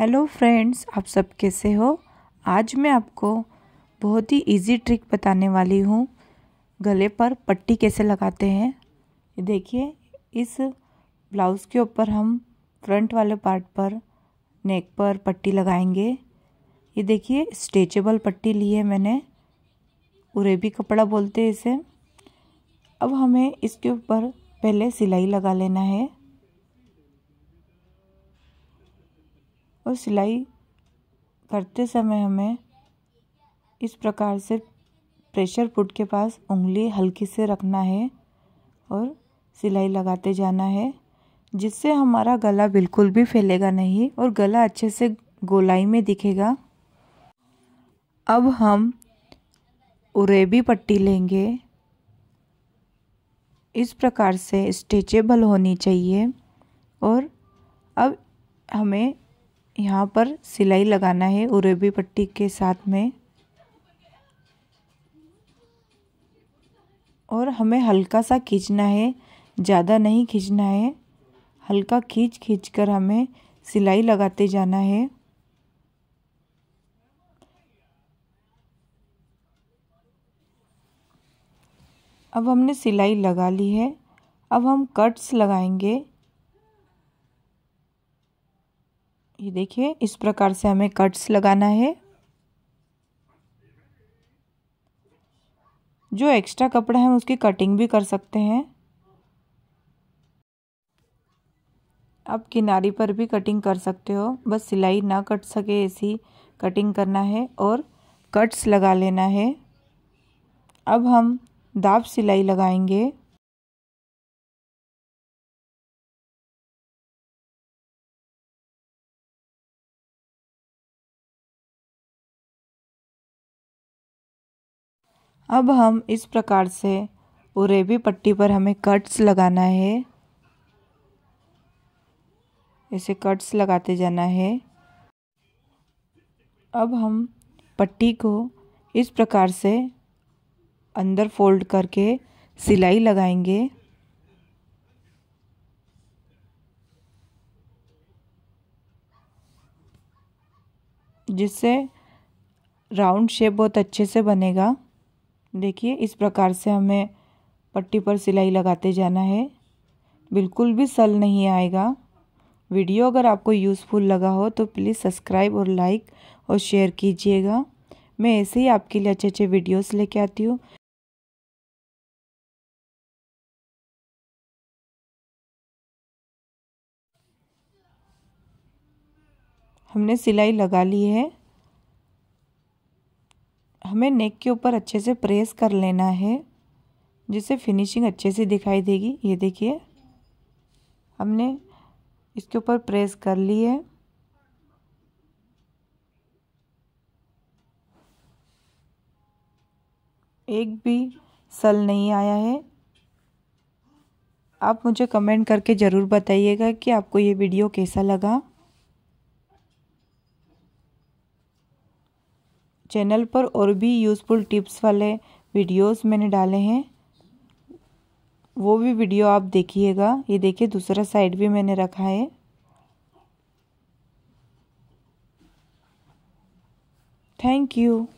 hello friends आप सब कैसे हो आज मैं आपको बहुत ही इजी ट्रिक बताने वाली हूँ गले पर पट्टी कैसे लगाते हैं देखिए इस ब्लाउज़ के ऊपर हम फ्रंट वाले पार्ट पर नेक पर पट्टी लगाएंगे ये देखिए स्ट्रेचेबल पट्टी ली है मैंने उरेबी कपड़ा बोलते हैं इसे अब हमें इसके ऊपर पहले सिलाई लगा लेना है और सिलाई करते समय हमें इस प्रकार से प्रेशर पुट के पास उंगली हल्की से रखना है और सिलाई लगाते जाना है जिससे हमारा गला बिल्कुल भी फैलेगा नहीं और गला अच्छे से गोलाई में दिखेगा अब हम उरेबी पट्टी लेंगे इस प्रकार से स्ट्रेचेबल होनी चाहिए और अब हमें यहाँ पर सिलाई लगाना है उरेबी पट्टी के साथ में और हमें हल्का सा खींचना है ज़्यादा नहीं खींचना है हल्का खींच खींच कर हमें सिलाई लगाते जाना है अब हमने सिलाई लगा ली है अब हम कट्स लगाएंगे ये देखिए इस प्रकार से हमें कट्स लगाना है जो एक्स्ट्रा कपड़ा है उसकी कटिंग भी कर सकते हैं आप किनारी पर भी कटिंग कर सकते हो बस सिलाई ना कट सके ऐसी कटिंग करना है और कट्स लगा लेना है अब हम दाब सिलाई लगाएंगे अब हम इस प्रकार से उरेबी पट्टी पर हमें कट्स लगाना है ऐसे कट्स लगाते जाना है अब हम पट्टी को इस प्रकार से अंदर फोल्ड करके सिलाई लगाएंगे जिससे राउंड शेप बहुत अच्छे से बनेगा देखिए इस प्रकार से हमें पट्टी पर सिलाई लगाते जाना है बिल्कुल भी सल नहीं आएगा वीडियो अगर आपको यूज़फुल लगा हो तो प्लीज़ सब्सक्राइब और लाइक और शेयर कीजिएगा मैं ऐसे ही आपके लिए अच्छे अच्छे वीडियोस लेके आती हूँ हमने सिलाई लगा ली है हमें नेक के ऊपर अच्छे से प्रेस कर लेना है जिससे फिनिशिंग अच्छे से दिखाई देगी ये देखिए हमने इसके ऊपर प्रेस कर ली है एक भी सल नहीं आया है आप मुझे कमेंट करके ज़रूर बताइएगा कि आपको ये वीडियो कैसा लगा चैनल पर और भी यूज़फुल टिप्स वाले वीडियोस मैंने डाले हैं वो भी वीडियो आप देखिएगा ये देखिए दूसरा साइड भी मैंने रखा है थैंक यू